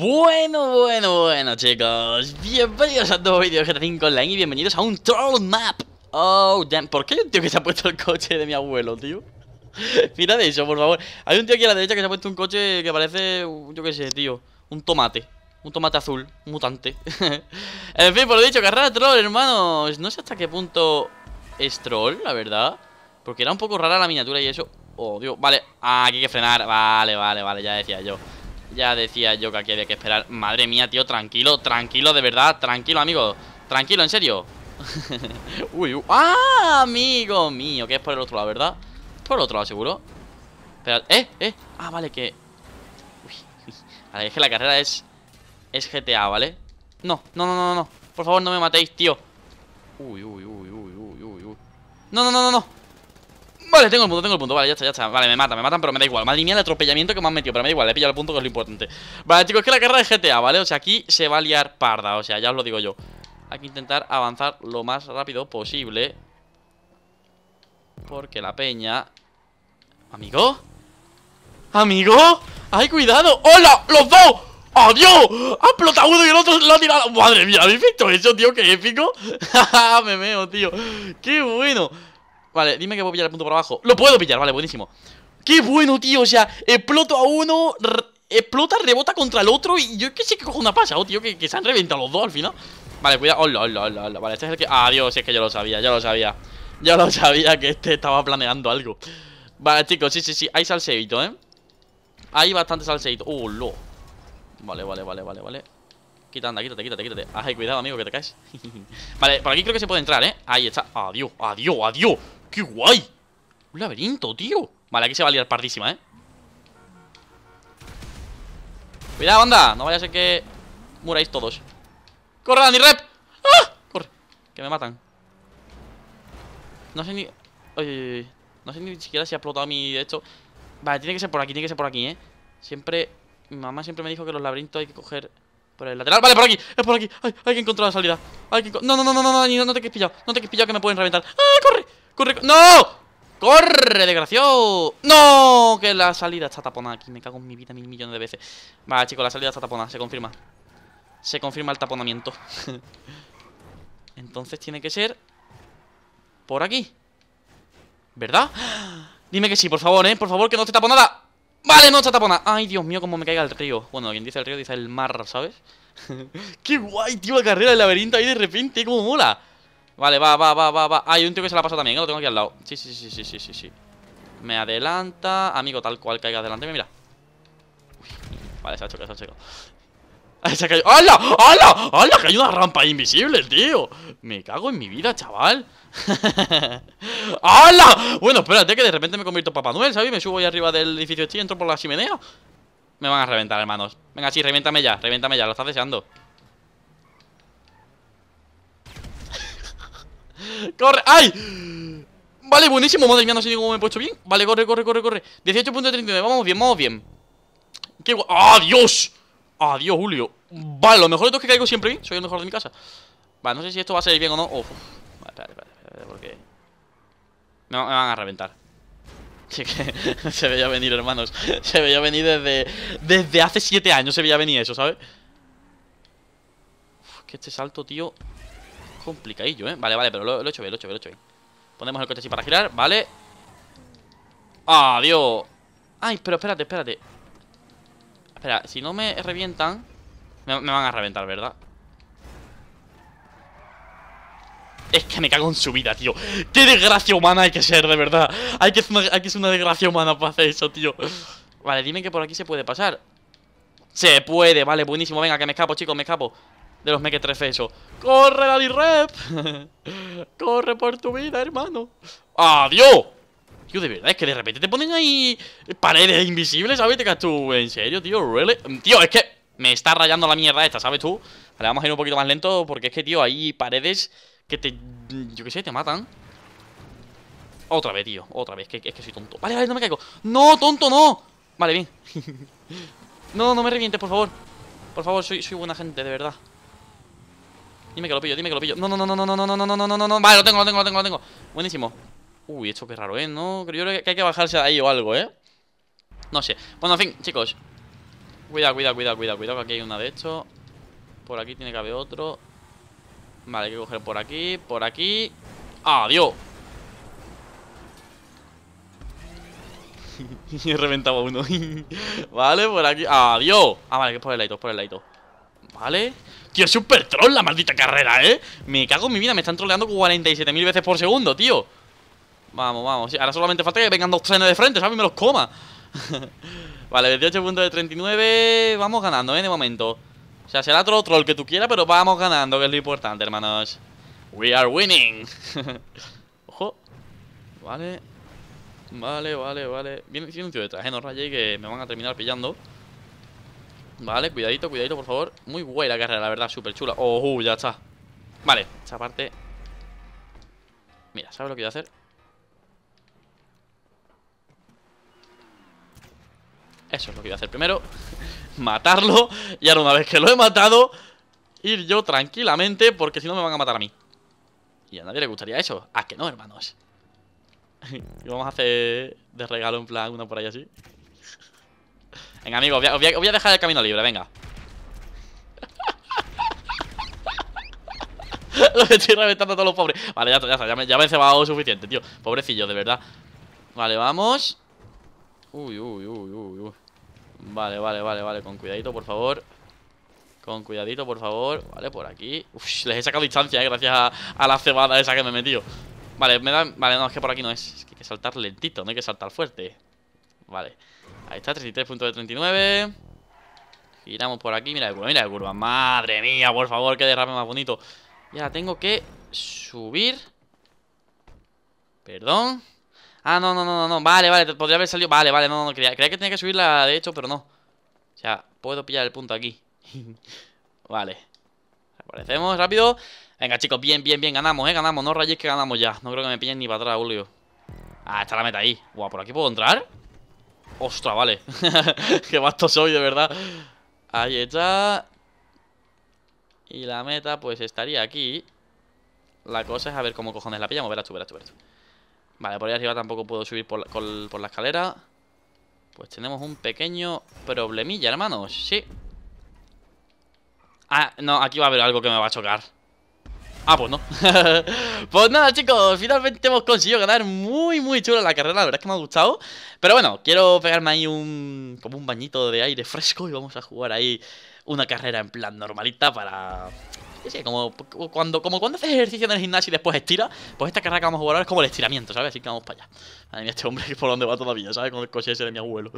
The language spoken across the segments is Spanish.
Bueno, bueno, bueno, chicos. Bienvenidos a un nuevo vídeo de GTA 5 Online y bienvenidos a un Troll Map. Oh, damn. ¿Por qué hay un tío que se ha puesto el coche de mi abuelo, tío? de eso, por favor. Hay un tío aquí a la derecha que se ha puesto un coche que parece, yo qué sé, tío, un tomate. Un tomate azul, un mutante. en fin, por lo dicho, carrera troll, hermanos. No sé hasta qué punto es troll, la verdad. Porque era un poco rara la miniatura y eso. Oh, Dios. Vale, ah, aquí hay que frenar. Vale, vale, vale, ya decía yo. Ya decía yo que aquí había que esperar Madre mía, tío, tranquilo, tranquilo, de verdad Tranquilo, amigo, tranquilo, en serio uy, uy, uh, ¡Ah, amigo mío! Que es por el otro lado, ¿verdad? Por el otro lado, seguro Espera, ¡eh, eh! Ah, vale, que... Uy, es que la carrera es... Es GTA, ¿vale? No, no, no, no, no Por favor, no me matéis, tío Uy, uy, uy, uy, uy, uy, uy No, no, no, no, no Vale, tengo el punto, tengo el punto, vale, ya está, ya está Vale, me matan, me matan, pero me da igual Madre mía el atropellamiento que me han metido, pero me da igual, he pillado el punto que es lo importante Vale, chicos, que la carrera de GTA, ¿vale? O sea, aquí se va a liar parda, o sea, ya os lo digo yo Hay que intentar avanzar lo más rápido posible Porque la peña... ¿Amigo? ¿Amigo? ¡Ay, cuidado! ¡Hola! ¡Los dos! ¡Adiós! ¡Ha explotado uno y el otro lo ha tirado! ¡Madre mía! ¿Habéis visto eso, tío? ¡Qué épico! ¡Ja, me meo, tío! ¡Qué bueno! Vale, dime que puedo pillar el punto por abajo ¡Lo puedo pillar! Vale, buenísimo ¡Qué bueno, tío! O sea, exploto a uno Explota, rebota contra el otro Y yo qué sé cojo una pasa pasa. Oh, tío que, se han reventado los dos al final Vale, cuidado ¡Hola, hola, hola! hola. Vale, este es el que... ¡Adiós! es que yo lo sabía, yo lo sabía Yo lo sabía que este estaba planeando algo Vale, chicos, sí, sí, sí Hay salseito, ¿eh? Hay bastante salseito ¡Oh, uh, lo! Vale, vale, vale, vale, vale Quita, anda, quítate, quítate, quítate Ay, cuidado, amigo, que te caes Vale, por aquí creo que se puede entrar, ¿eh? Ahí está Adiós, adiós, adiós ¡Qué guay! Un laberinto, tío Vale, aquí se va a liar pardísima, ¿eh? Cuidado, banda No vaya a ser que muráis todos ¡Corre, Dani Rep! ¡Ah! ¡Corre! Que me matan No sé ni... ay! No sé ni siquiera si ha explotado mi esto Vale, tiene que ser por aquí, tiene que ser por aquí, ¿eh? Siempre... Mi mamá siempre me dijo que los laberintos hay que coger por el lateral. Vale, por aquí, es por aquí. Ay, hay que encontrar la salida. Hay que... No, no, no, no, no, no, no te quedes pillado! No te quedes pillado que me pueden reventar. ¡Ah, corre! ¡No! ¡Corre, desgraciado! ¡No! Que la salida está taponada aquí. Me cago en mi vida mil millones de veces. Vale, chicos, la salida está taponada. Se confirma. Se confirma el taponamiento. Entonces tiene que ser... Por aquí. ¿Verdad? Dime que sí, por favor, ¿eh? Por favor, que no esté taponada. Vale, no está taponada. Ay, Dios mío, cómo me caiga el río. Bueno, quien dice el río dice el mar, ¿sabes? ¡Qué guay, tío! La carrera del laberinto ahí de repente. ¡Cómo mola! Vale, va, va, va, va, va. Ah, hay un tío que se la ha pasado también, ¿eh? lo tengo aquí al lado. Sí, sí, sí, sí, sí, sí, sí. Me adelanta. Amigo, tal cual caiga adelante. Mira. vale, se ha chocado, se ha chocado. se ha caído. ¡Hala! ¡Hala! ¡Hala! Que hay una rampa invisible, tío. Me cago en mi vida, chaval. ¡Hala! Bueno, espérate que de repente me convierto en Papá Noel, ¿sabes? Me subo ahí arriba del edificio este y entro por la chimenea. Me van a reventar, hermanos. Venga, sí, reviéntame ya, reviéntame ya, lo estás deseando. ¡Corre! ¡Ay! Vale, buenísimo, madre mía, no sé cómo me he puesto bien Vale, corre, corre, corre, corre 18.39, vamos bien, vamos bien ¡Qué guay! ¡Adiós! ¡Adiós, Julio! Vale, lo mejor de todo es que caigo siempre Soy el mejor de mi casa Vale, no sé si esto va a salir bien o no Vale, vale, vale, porque... Me, van a reventar que se veía venir, hermanos Se veía venir desde, desde hace 7 años Se veía venir eso, ¿sabes? que este salto, tío complicadillo, ¿eh? Vale, vale, pero lo, he hecho bien, lo he hecho bien, lo he hecho bien Ponemos el coche así para girar, vale ¡Adiós! Ay, pero espérate, espérate Espera, si no me revientan me, van a reventar, ¿verdad? Es que me cago en su vida, tío ¡Qué desgracia humana hay que ser, de verdad! Hay que, hay que ser una desgracia humana para hacer eso, tío Vale, dime que por aquí se puede pasar Se puede, vale, buenísimo Venga, que me escapo, chicos, me escapo de los mequetrefesos ¡Corre, Daddy Rep! ¡Corre por tu vida, hermano! ¡Adiós! Tío, de verdad, es que de repente te ponen ahí paredes invisibles, ¿sabes? tú, en serio, tío, ¿really? Mm, tío, es que me está rayando la mierda esta, ¿sabes tú? Vale, vamos a ir un poquito más lento porque es que, tío, hay paredes que te... Yo qué sé, te matan. Otra vez, tío, otra vez, es que, soy tonto. Vale, vale, no me caigo. ¡No, tonto, no! Vale, bien. no, no me revientes, por favor. Por favor, soy buena gente, de verdad. Dime que lo pillo, dime que lo pillo. No, no, no, no, no, no, no, no, no, no, no, no, Vale, lo tengo, lo tengo, lo tengo, lo tengo. Buenísimo. Uy, esto qué raro, ¿eh? No, creo que hay que bajarse ahí o algo, ¿eh? No sé. Bueno, en fin, chicos. Cuidado, cuidado, cuidado, cuidado, cuidado, que aquí hay una de estos Por aquí tiene que haber otro. Vale, hay que coger por aquí, por aquí. ¡Adiós! He reventado uno. vale, por aquí. ¡Adiós! Ah, vale, que es por el lado, por el lado. Vale. Tío, super troll la maldita carrera, ¿eh? Me cago en mi vida, me están troleando 47.000 veces por segundo, tío Vamos, vamos, ahora solamente falta que vengan dos trenes de frente, ¿sabes? mí me los coma Vale, 28 puntos de 39 Vamos ganando, ¿eh? De momento O sea, será otro troll que tú quieras, pero vamos ganando Que es lo importante, hermanos We are winning Ojo Vale Vale, vale, vale Viene, un tío detrás, ¿eh? No que me van a terminar pillando Vale, cuidadito, cuidadito, por favor Muy buena la carrera, la verdad, súper chula Oh, ya está Vale, esta parte Mira, ¿sabes lo que voy a hacer? Eso es lo que voy a hacer primero Matarlo Y ahora una vez que lo he matado Ir yo tranquilamente Porque si no me van a matar a mí Y a nadie le gustaría eso ¿A que no, hermanos? y vamos a hacer de regalo en plan una por ahí así Venga, amigo, voy, a, dejar el camino libre, venga Los estoy reventando a todos los pobres Vale, ya está, ya me, he cebado suficiente, tío Pobrecillo, de verdad Vale, vamos Uy, uy, uy, uy, Vale, vale, vale, vale, con cuidadito, por favor Con cuidadito, por favor Vale, por aquí Uf, les he sacado distancia, eh, gracias a, la cebada esa que me he metido Vale, me dan... Vale, no, es que por aquí no es Es que hay que saltar lentito, no hay que saltar fuerte Vale Ahí está, 33.39 Giramos por aquí, mira el curva, mira el curva Madre mía, por favor, que derrape más bonito Ya, tengo que subir Perdón Ah, no, no, no, no, vale, vale, podría haber salido Vale, vale, no, no, creía, que tenía que subirla de hecho, pero no O sea, puedo pillar el punto aquí Vale Aparecemos, rápido Venga, chicos, bien, bien, bien, ganamos, eh, ganamos No rayéis que ganamos ya, no creo que me pillen ni para atrás, Julio Ah, está la meta ahí Buah, ¿por aquí puedo entrar? ¡Ostras, vale! ¡Qué vasto soy, de verdad! Ahí está. Y la meta, pues, estaría aquí. La cosa es a ver cómo cojones la pillamos. Verás tú, verás tú, Vale, por ahí arriba tampoco puedo subir por la escalera. Pues tenemos un pequeño problemilla, hermanos. Sí. Ah, no, aquí va a haber algo que me va a chocar. Ah, pues no Pues nada chicos, finalmente hemos conseguido ganar muy muy chulo la carrera, la verdad es que me ha gustado Pero bueno, quiero pegarme ahí un... como un bañito de aire fresco Y vamos a jugar ahí una carrera en plan normalita para... Sí, como cuando, como cuando haces ejercicio en el gimnasio y después estira. pues esta carrera que vamos a jugar ahora es como el estiramiento, ¿sabes? Así que vamos para allá. A este hombre por donde va todavía, ¿sabes? Con el coche ese de mi abuelo.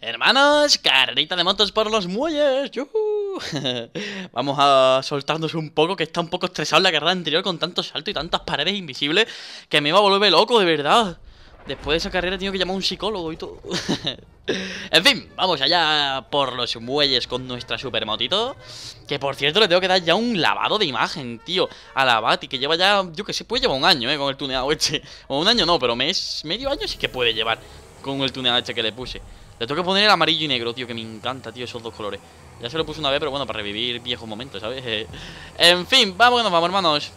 Hermanos, carrerita de motos por los muelles. ¡Yuhu! Vamos a soltarnos un poco, que está un poco estresado la carrera anterior con tanto salto y tantas paredes invisibles que me va a volver loco, de verdad. Después de esa carrera tengo que llamar a un psicólogo y todo. en fin, vamos allá por los muelles con nuestra supermotito. Que por cierto le tengo que dar ya un lavado de imagen, tío. A la Bati, que lleva ya, yo que sé, puede llevar un año, eh, con el tuneado este. O un año no, pero mes, medio año sí que puede llevar con el tuneado este que le puse. Le tengo que poner el amarillo y negro, tío, que me encanta, tío, esos dos colores. Ya se lo puse una vez, pero bueno, para revivir viejos momentos, ¿sabes? Eh, en fin, vamos nos vamos, hermanos.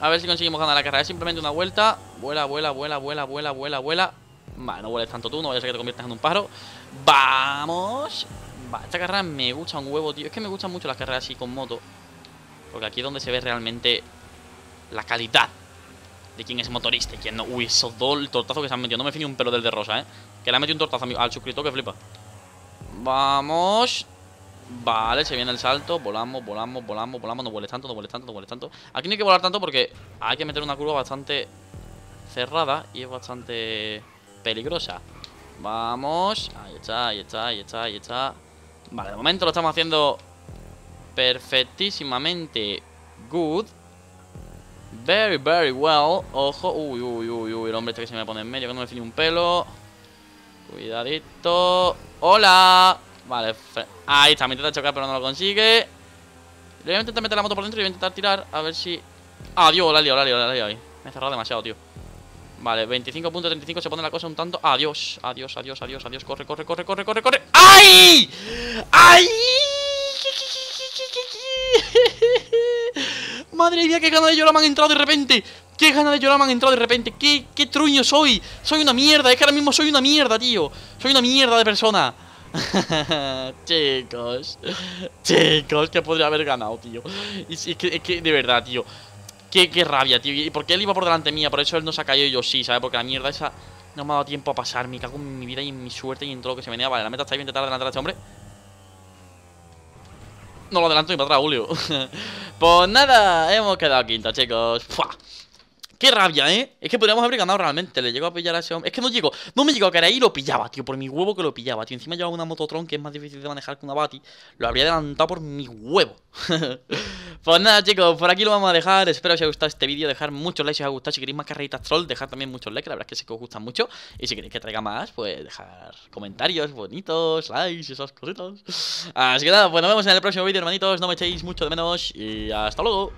A ver si conseguimos ganar la carrera. Es simplemente una vuelta. Vuela, vuela, vuela, vuela, vuela, vuela, vuela. Vale, no vueles tanto tú, no vaya a ser que te conviertas en un paro ¡Vamos! Va, esta carrera me gusta un huevo, tío. Es que me gustan mucho las carreras así con moto. Porque aquí es donde se ve realmente la calidad de quién es motorista y quién no. Uy, esos dos, el tortazo que se han metido. No me finido un pelo del de rosa, ¿eh? Que le ha metido un tortazo al suscriptor que flipa. Vamos. Vale, se viene el salto. Volamos, volamos, volamos, volamos. No vueles tanto, no vueles tanto, no vueles tanto. Aquí no hay que volar tanto porque hay que meter una curva bastante cerrada y es bastante peligrosa. Vamos. Ahí está, ahí está, ahí está, ahí está. Vale, de momento lo estamos haciendo perfectísimamente good. Very, very well. Ojo. Uy, uy, uy, uy. El hombre este que se me pone en medio, que no me ni un pelo. Cuidadito. ¡Hola! Vale. Ahí está. Me intenta chocar, pero no lo consigue. Le voy a intentar meter la moto por dentro y voy a intentar tirar. A ver si... Adiós. Ah, hola, La hola, hola, la he la Me he cerrado demasiado, tío. Vale, 25.35 se pone la cosa un tanto. Adiós, adiós, adiós, adiós, adiós. Corre, corre, corre, corre, corre, corre. ¡Ay! ¡Ay! Madre mía, qué ganas de llorar me han entrado de repente. Qué ganas de llorar me han entrado de repente. Qué, qué truño soy. Soy una mierda. Es que ahora mismo soy una mierda, tío. Soy una mierda de persona. chicos, chicos, que podría haber ganado, tío. Es, que, de verdad, tío. Qué, qué, rabia, tío. ¿Y por qué él iba por delante mía? Por eso él no se ha caído yo sí, ¿sabes? Porque la mierda esa no me ha dado tiempo a pasar. Me cago en mi vida y en mi suerte y en todo lo que se me venía. Vale, la meta está ahí, voy a intentar adelantar este hombre no lo adelanto ni para atrás, Julio. pues nada, hemos quedado quinto, chicos. ¡Fua! Qué rabia, ¿eh? Es que podríamos haber ganado realmente. Le llego a pillar a ese hombre. Es que no llego No me llegó a caer y lo pillaba, tío. Por mi huevo que lo pillaba, tío. Encima llevaba una mototron que es más difícil de manejar que una Bati. Lo habría adelantado por mi huevo. pues nada, chicos. Por aquí lo vamos a dejar. Espero que os haya gustado este vídeo. Dejar muchos likes si os ha gustado. Si queréis más carreritas troll, dejar también muchos likes. La verdad es que sé que os gustan mucho. Y si queréis que traiga más, pues dejar comentarios bonitos, likes y esas cositas. Así que nada, pues nos vemos en el próximo vídeo, hermanitos. No me echéis mucho de menos. Y hasta luego.